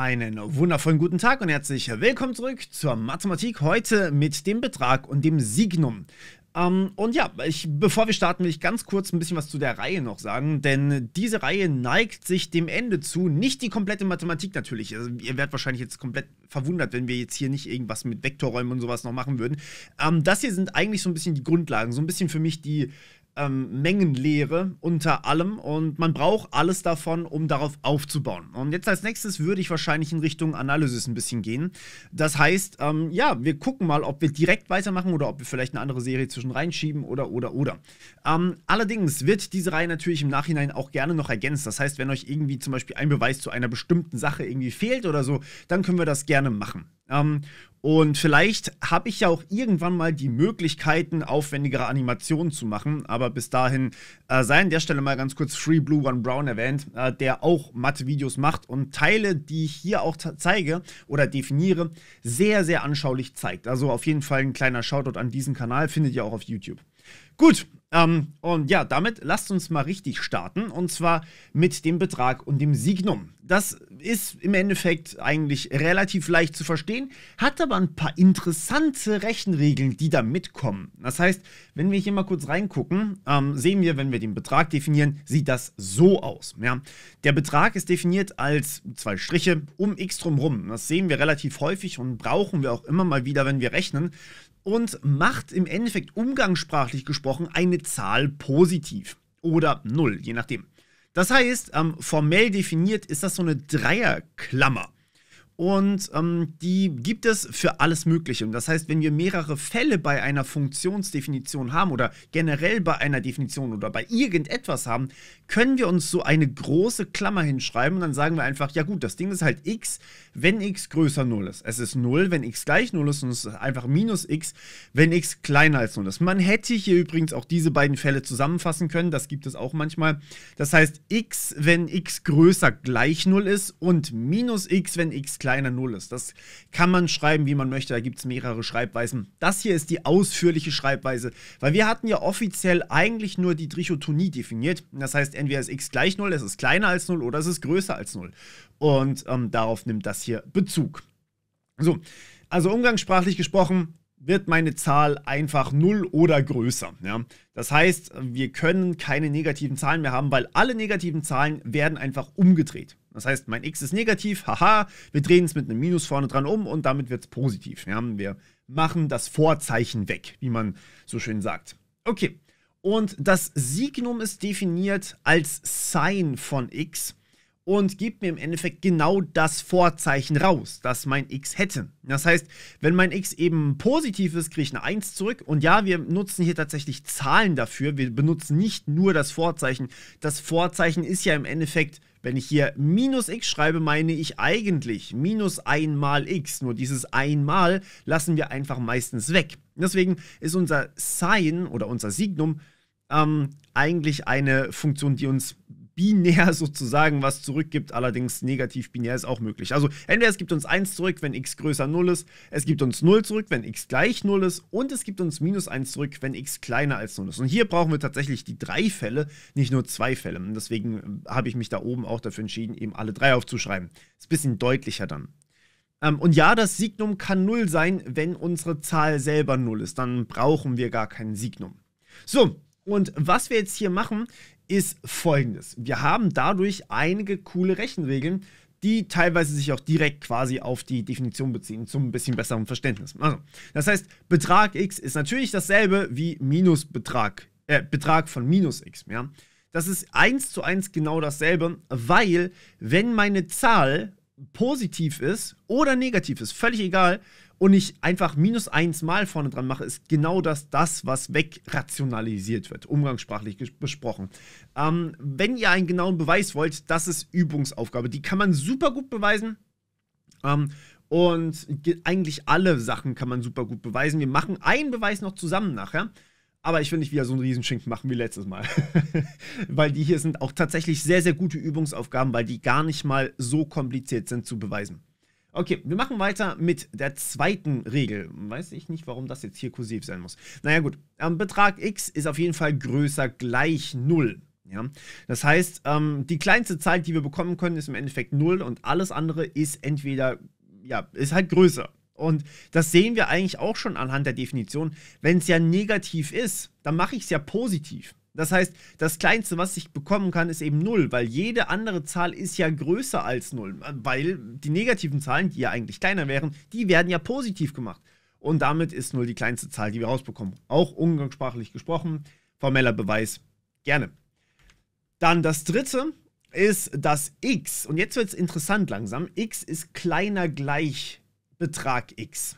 Einen wundervollen guten Tag und herzlich willkommen zurück zur Mathematik. Heute mit dem Betrag und dem Signum. Ähm, und ja, ich, bevor wir starten, will ich ganz kurz ein bisschen was zu der Reihe noch sagen, denn diese Reihe neigt sich dem Ende zu. Nicht die komplette Mathematik natürlich. Also, ihr werdet wahrscheinlich jetzt komplett verwundert, wenn wir jetzt hier nicht irgendwas mit Vektorräumen und sowas noch machen würden. Ähm, das hier sind eigentlich so ein bisschen die Grundlagen, so ein bisschen für mich die ähm, Mengenlehre unter allem und man braucht alles davon, um darauf aufzubauen. Und jetzt als nächstes würde ich wahrscheinlich in Richtung Analysis ein bisschen gehen. Das heißt, ähm, ja, wir gucken mal, ob wir direkt weitermachen oder ob wir vielleicht eine andere Serie zwischen reinschieben oder oder oder. Ähm, allerdings wird diese Reihe natürlich im Nachhinein auch gerne noch ergänzt. Das heißt, wenn euch irgendwie zum Beispiel ein Beweis zu einer bestimmten Sache irgendwie fehlt oder so, dann können wir das gerne machen. Ähm, und vielleicht habe ich ja auch irgendwann mal die Möglichkeiten, aufwendigere Animationen zu machen. Aber bis dahin äh, sei an der Stelle mal ganz kurz Free Blue One Brown erwähnt, äh, der auch Mathe-Videos macht und Teile, die ich hier auch zeige oder definiere, sehr, sehr anschaulich zeigt. Also auf jeden Fall ein kleiner Shoutout an diesen Kanal, findet ihr auch auf YouTube. Gut, ähm, und ja, damit lasst uns mal richtig starten. Und zwar mit dem Betrag und dem Signum. Das ist im Endeffekt eigentlich relativ leicht zu verstehen, hat aber ein paar interessante Rechenregeln, die da mitkommen. Das heißt, wenn wir hier mal kurz reingucken, ähm, sehen wir, wenn wir den Betrag definieren, sieht das so aus. Ja? Der Betrag ist definiert als zwei Striche um x drumherum. Das sehen wir relativ häufig und brauchen wir auch immer mal wieder, wenn wir rechnen und macht im Endeffekt umgangssprachlich gesprochen eine Zahl positiv oder 0, je nachdem. Das heißt, ähm, formell definiert ist das so eine Dreierklammer und ähm, die gibt es für alles Mögliche. Und das heißt, wenn wir mehrere Fälle bei einer Funktionsdefinition haben oder generell bei einer Definition oder bei irgendetwas haben, können wir uns so eine große Klammer hinschreiben und dann sagen wir einfach, ja gut, das Ding ist halt x, wenn x größer 0 ist. Es ist 0, wenn x gleich 0 ist und es ist einfach minus x, wenn x kleiner als 0 ist. Man hätte hier übrigens auch diese beiden Fälle zusammenfassen können, das gibt es auch manchmal. Das heißt, x, wenn x größer gleich 0 ist und minus x, wenn x kleiner kleiner Null ist. Das kann man schreiben, wie man möchte. Da gibt es mehrere Schreibweisen. Das hier ist die ausführliche Schreibweise, weil wir hatten ja offiziell eigentlich nur die Trichotonie definiert. Das heißt, entweder ist x gleich 0, es ist kleiner als 0 oder es ist größer als 0. Und ähm, darauf nimmt das hier Bezug. So, also umgangssprachlich gesprochen, wird meine Zahl einfach 0 oder größer. Ja? Das heißt, wir können keine negativen Zahlen mehr haben, weil alle negativen Zahlen werden einfach umgedreht. Das heißt, mein x ist negativ, haha, wir drehen es mit einem Minus vorne dran um und damit wird es positiv. Ja? Wir machen das Vorzeichen weg, wie man so schön sagt. Okay, und das Signum ist definiert als Sign von x und gibt mir im Endeffekt genau das Vorzeichen raus, das mein X hätte. Das heißt, wenn mein X eben positiv ist, kriege ich eine 1 zurück. Und ja, wir nutzen hier tatsächlich Zahlen dafür. Wir benutzen nicht nur das Vorzeichen. Das Vorzeichen ist ja im Endeffekt wenn ich hier minus x schreibe, meine ich eigentlich minus einmal x. Nur dieses einmal lassen wir einfach meistens weg. Deswegen ist unser Sign oder unser Signum ähm, eigentlich eine Funktion, die uns binär sozusagen was zurückgibt, allerdings negativ binär ist auch möglich. Also entweder es gibt uns 1 zurück, wenn x größer 0 ist, es gibt uns 0 zurück, wenn x gleich 0 ist und es gibt uns minus 1 zurück, wenn x kleiner als 0 ist. Und hier brauchen wir tatsächlich die drei Fälle, nicht nur zwei Fälle. Und deswegen ähm, habe ich mich da oben auch dafür entschieden, eben alle drei aufzuschreiben. Ist ein bisschen deutlicher dann. Ähm, und ja, das Signum kann 0 sein, wenn unsere Zahl selber 0 ist. Dann brauchen wir gar kein Signum. So, und was wir jetzt hier machen, ist folgendes. Wir haben dadurch einige coole Rechenregeln, die teilweise sich auch direkt quasi auf die Definition beziehen, zum ein bisschen besseren Verständnis. Also, das heißt, Betrag x ist natürlich dasselbe wie Minusbetrag, äh, Betrag von minus x, ja. Das ist eins zu eins genau dasselbe, weil wenn meine Zahl positiv ist oder negativ ist, völlig egal, und ich einfach minus eins mal vorne dran mache, ist genau das, das was wegrationalisiert wird, umgangssprachlich besprochen. Ähm, wenn ihr einen genauen Beweis wollt, das ist Übungsaufgabe. Die kann man super gut beweisen. Ähm, und eigentlich alle Sachen kann man super gut beweisen. Wir machen einen Beweis noch zusammen nachher. Aber ich will nicht wieder so einen Riesenschinken machen wie letztes Mal. weil die hier sind auch tatsächlich sehr, sehr gute Übungsaufgaben, weil die gar nicht mal so kompliziert sind zu beweisen. Okay, wir machen weiter mit der zweiten Regel. Weiß ich nicht, warum das jetzt hier kursiv sein muss. Naja gut, ähm, Betrag x ist auf jeden Fall größer gleich 0. Ja? Das heißt, ähm, die kleinste Zahl, die wir bekommen können, ist im Endeffekt 0 und alles andere ist entweder, ja, ist halt größer. Und das sehen wir eigentlich auch schon anhand der Definition. Wenn es ja negativ ist, dann mache ich es ja positiv. Das heißt, das Kleinste, was ich bekommen kann, ist eben 0, weil jede andere Zahl ist ja größer als 0, weil die negativen Zahlen, die ja eigentlich kleiner wären, die werden ja positiv gemacht. Und damit ist 0 die kleinste Zahl, die wir rausbekommen. Auch umgangssprachlich gesprochen, formeller Beweis, gerne. Dann das Dritte ist das x. Und jetzt wird es interessant langsam. x ist kleiner gleich Betrag x.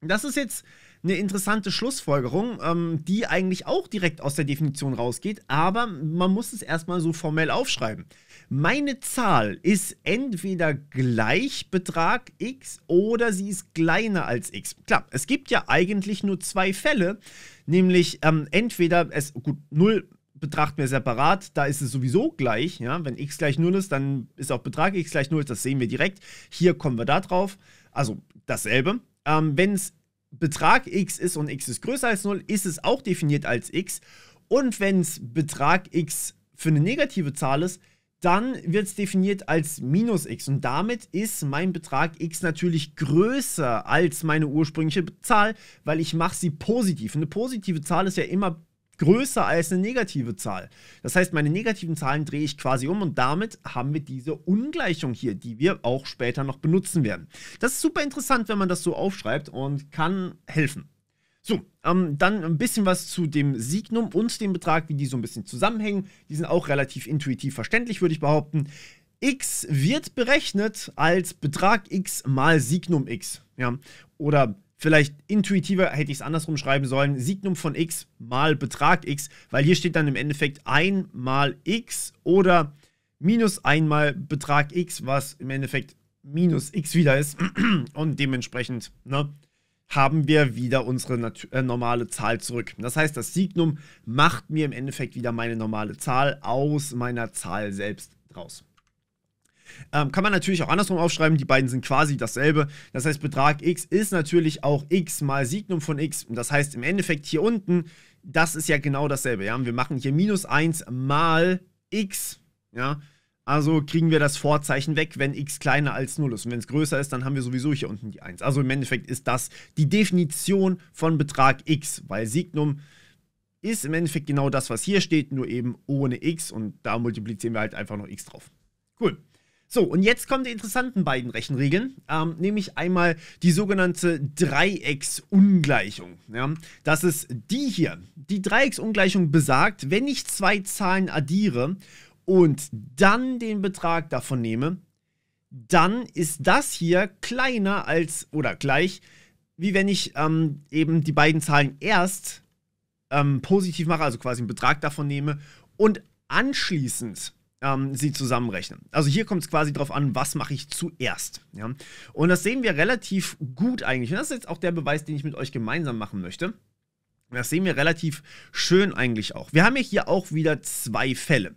Das ist jetzt eine interessante Schlussfolgerung, ähm, die eigentlich auch direkt aus der Definition rausgeht, aber man muss es erstmal so formell aufschreiben. Meine Zahl ist entweder gleich Betrag x oder sie ist kleiner als x. Klar, es gibt ja eigentlich nur zwei Fälle, nämlich ähm, entweder es, gut, 0 betrachten wir separat, da ist es sowieso gleich, ja, wenn x gleich 0 ist, dann ist auch Betrag x gleich 0, das sehen wir direkt. Hier kommen wir da drauf, also dasselbe. Ähm, wenn es Betrag x ist und x ist größer als 0, ist es auch definiert als x. Und wenn es Betrag x für eine negative Zahl ist, dann wird es definiert als minus x. Und damit ist mein Betrag x natürlich größer als meine ursprüngliche Zahl, weil ich mache sie positiv. Eine positive Zahl ist ja immer größer als eine negative Zahl. Das heißt, meine negativen Zahlen drehe ich quasi um und damit haben wir diese Ungleichung hier, die wir auch später noch benutzen werden. Das ist super interessant, wenn man das so aufschreibt und kann helfen. So, ähm, dann ein bisschen was zu dem Signum und dem Betrag, wie die so ein bisschen zusammenhängen. Die sind auch relativ intuitiv verständlich, würde ich behaupten. X wird berechnet als Betrag X mal Signum X. Ja? Oder vielleicht intuitiver hätte ich es andersrum schreiben sollen, Signum von x mal Betrag x, weil hier steht dann im Endeffekt 1 mal x oder minus 1 mal Betrag x, was im Endeffekt minus x wieder ist und dementsprechend ne, haben wir wieder unsere äh, normale Zahl zurück. Das heißt, das Signum macht mir im Endeffekt wieder meine normale Zahl aus meiner Zahl selbst raus. Ähm, kann man natürlich auch andersrum aufschreiben, die beiden sind quasi dasselbe. Das heißt, Betrag X ist natürlich auch X mal Signum von X. Das heißt, im Endeffekt hier unten, das ist ja genau dasselbe. Ja? Wir machen hier minus 1 mal X, ja, also kriegen wir das Vorzeichen weg, wenn x kleiner als 0 ist. Und wenn es größer ist, dann haben wir sowieso hier unten die 1. Also im Endeffekt ist das die Definition von Betrag x, weil Signum ist im Endeffekt genau das, was hier steht, nur eben ohne x und da multiplizieren wir halt einfach noch x drauf. Cool. So, und jetzt kommen die interessanten beiden Rechenregeln, ähm, nämlich einmal die sogenannte Dreiecksungleichung. Ja? Das ist die hier. Die Dreiecksungleichung besagt, wenn ich zwei Zahlen addiere und dann den Betrag davon nehme, dann ist das hier kleiner als oder gleich, wie wenn ich ähm, eben die beiden Zahlen erst ähm, positiv mache, also quasi einen Betrag davon nehme und anschließend ähm, sie zusammenrechnen. Also hier kommt es quasi darauf an, was mache ich zuerst. Ja? Und das sehen wir relativ gut eigentlich. Und das ist jetzt auch der Beweis, den ich mit euch gemeinsam machen möchte. Das sehen wir relativ schön eigentlich auch. Wir haben ja hier auch wieder zwei Fälle.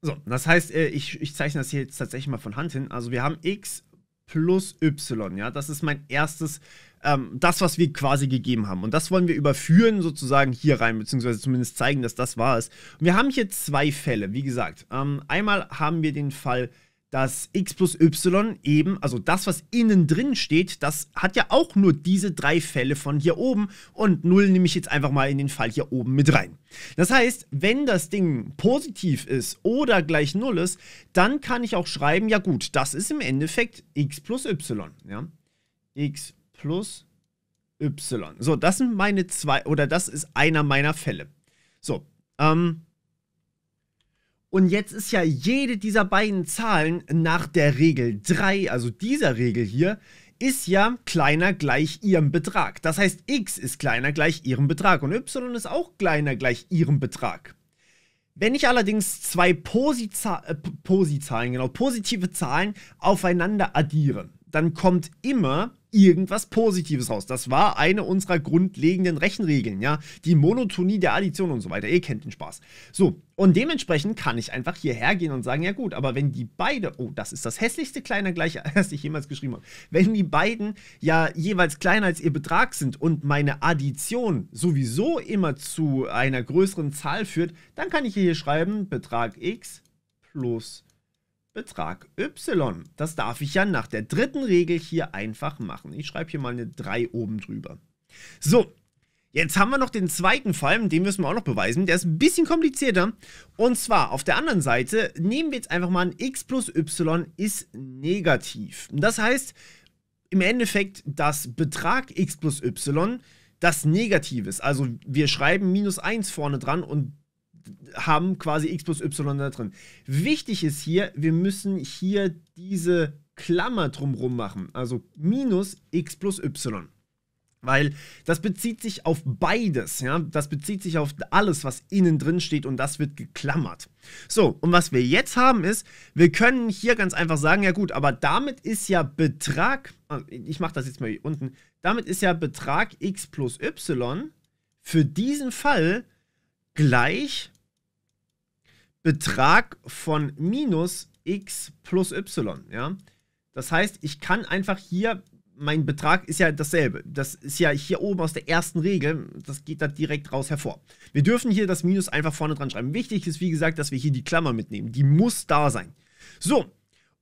So, das heißt, äh, ich, ich zeichne das hier jetzt tatsächlich mal von Hand hin. Also wir haben x plus Y. Ja, das ist mein erstes, ähm, das, was wir quasi gegeben haben. Und das wollen wir überführen sozusagen hier rein, beziehungsweise zumindest zeigen, dass das wahr ist. Und wir haben hier zwei Fälle, wie gesagt. Ähm, einmal haben wir den Fall dass x plus y eben, also das, was innen drin steht, das hat ja auch nur diese drei Fälle von hier oben und 0 nehme ich jetzt einfach mal in den Fall hier oben mit rein. Das heißt, wenn das Ding positiv ist oder gleich 0 ist, dann kann ich auch schreiben, ja gut, das ist im Endeffekt x plus y. Ja? x plus y. So, das sind meine zwei, oder das ist einer meiner Fälle. So, ähm, und jetzt ist ja jede dieser beiden Zahlen nach der Regel 3, also dieser Regel hier, ist ja kleiner gleich ihrem Betrag. Das heißt, x ist kleiner gleich ihrem Betrag und y ist auch kleiner gleich ihrem Betrag. Wenn ich allerdings zwei Posiza äh, Posizahlen, genau, positive Zahlen aufeinander addiere, dann kommt immer irgendwas Positives raus. Das war eine unserer grundlegenden Rechenregeln, ja. Die Monotonie der Addition und so weiter. Ihr kennt den Spaß. So, und dementsprechend kann ich einfach hierher gehen und sagen, ja gut, aber wenn die beide, oh, das ist das hässlichste kleine Gleiche, das ich jemals geschrieben habe, wenn die beiden ja jeweils kleiner als ihr Betrag sind und meine Addition sowieso immer zu einer größeren Zahl führt, dann kann ich hier schreiben, Betrag x plus Betrag Y. Das darf ich ja nach der dritten Regel hier einfach machen. Ich schreibe hier mal eine 3 oben drüber. So, Jetzt haben wir noch den zweiten Fall, den müssen wir auch noch beweisen. Der ist ein bisschen komplizierter. Und zwar auf der anderen Seite nehmen wir jetzt einfach mal ein x plus y ist negativ. Das heißt im Endeffekt, dass Betrag x plus y das negativ ist. Also wir schreiben minus 1 vorne dran und haben quasi x plus y da drin. Wichtig ist hier, wir müssen hier diese Klammer drumrum machen, also minus x plus y. Weil das bezieht sich auf beides, ja. Das bezieht sich auf alles, was innen drin steht und das wird geklammert. So, und was wir jetzt haben ist, wir können hier ganz einfach sagen, ja gut, aber damit ist ja Betrag, ah, ich mache das jetzt mal hier unten, damit ist ja Betrag x plus y für diesen Fall gleich Betrag von minus x plus y. Ja? Das heißt, ich kann einfach hier, mein Betrag ist ja dasselbe. Das ist ja hier oben aus der ersten Regel, das geht da direkt raus hervor. Wir dürfen hier das Minus einfach vorne dran schreiben. Wichtig ist, wie gesagt, dass wir hier die Klammer mitnehmen. Die muss da sein. So,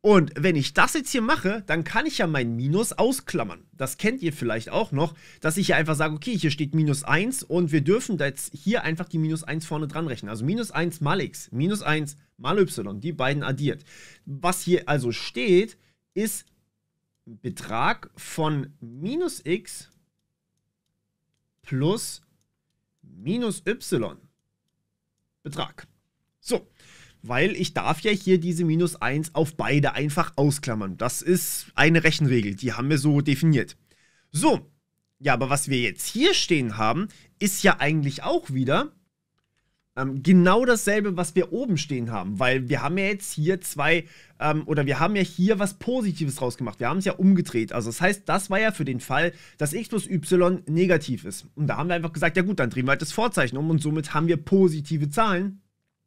und wenn ich das jetzt hier mache, dann kann ich ja mein Minus ausklammern. Das kennt ihr vielleicht auch noch, dass ich hier einfach sage, okay, hier steht Minus 1 und wir dürfen jetzt hier einfach die Minus 1 vorne dran rechnen. Also Minus 1 mal x, Minus 1 mal y, die beiden addiert. Was hier also steht, ist Betrag von Minus x plus Minus y. Betrag. So, weil ich darf ja hier diese minus 1 auf beide einfach ausklammern. Das ist eine Rechenregel, die haben wir so definiert. So, ja, aber was wir jetzt hier stehen haben, ist ja eigentlich auch wieder ähm, genau dasselbe, was wir oben stehen haben, weil wir haben ja jetzt hier zwei, ähm, oder wir haben ja hier was Positives draus gemacht. Wir haben es ja umgedreht. Also das heißt, das war ja für den Fall, dass x plus y negativ ist. Und da haben wir einfach gesagt, ja gut, dann drehen wir halt das Vorzeichen um und somit haben wir positive Zahlen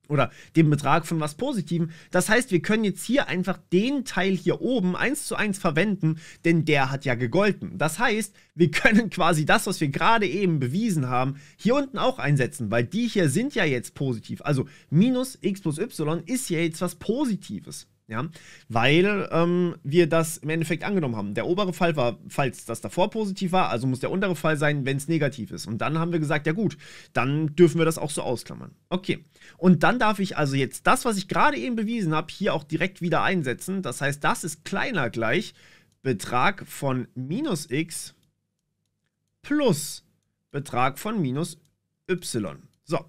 oder dem Betrag von was Positivem. Das heißt, wir können jetzt hier einfach den Teil hier oben eins zu eins verwenden, denn der hat ja gegolten. Das heißt, wir können quasi das, was wir gerade eben bewiesen haben, hier unten auch einsetzen, weil die hier sind ja jetzt positiv. Also minus x plus y ist ja jetzt was Positives ja, weil ähm, wir das im Endeffekt angenommen haben. Der obere Fall war, falls das davor positiv war, also muss der untere Fall sein, wenn es negativ ist. Und dann haben wir gesagt, ja gut, dann dürfen wir das auch so ausklammern. Okay, und dann darf ich also jetzt das, was ich gerade eben bewiesen habe, hier auch direkt wieder einsetzen. Das heißt, das ist kleiner gleich Betrag von minus x plus Betrag von minus y. So,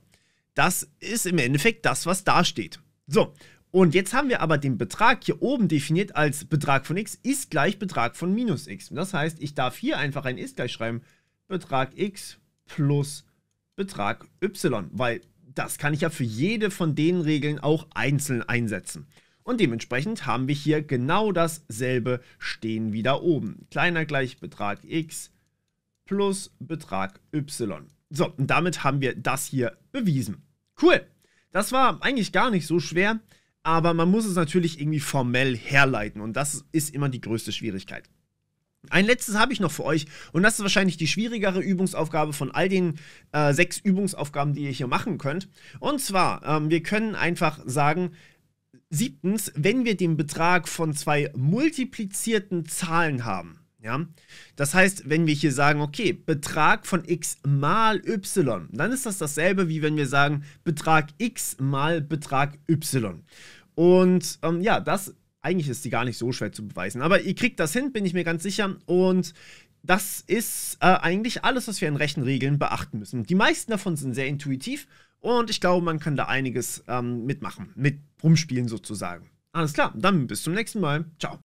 das ist im Endeffekt das, was da steht. So, und jetzt haben wir aber den Betrag hier oben definiert als Betrag von x ist gleich Betrag von minus x. das heißt, ich darf hier einfach ein ist gleich schreiben, Betrag x plus Betrag y, weil das kann ich ja für jede von den Regeln auch einzeln einsetzen. Und dementsprechend haben wir hier genau dasselbe stehen wie da oben. Kleiner gleich Betrag x plus Betrag y. So, und damit haben wir das hier bewiesen. Cool. Das war eigentlich gar nicht so schwer aber man muss es natürlich irgendwie formell herleiten und das ist immer die größte Schwierigkeit. Ein letztes habe ich noch für euch und das ist wahrscheinlich die schwierigere Übungsaufgabe von all den äh, sechs Übungsaufgaben, die ihr hier machen könnt. Und zwar, ähm, wir können einfach sagen, siebtens, wenn wir den Betrag von zwei multiplizierten Zahlen haben, ja? Das heißt, wenn wir hier sagen, okay, Betrag von x mal y, dann ist das dasselbe, wie wenn wir sagen, Betrag x mal Betrag y. Und ähm, ja, das eigentlich ist die gar nicht so schwer zu beweisen. Aber ihr kriegt das hin, bin ich mir ganz sicher. Und das ist äh, eigentlich alles, was wir in Rechenregeln beachten müssen. Die meisten davon sind sehr intuitiv und ich glaube, man kann da einiges ähm, mitmachen, mit rumspielen sozusagen. Alles klar, dann bis zum nächsten Mal. Ciao.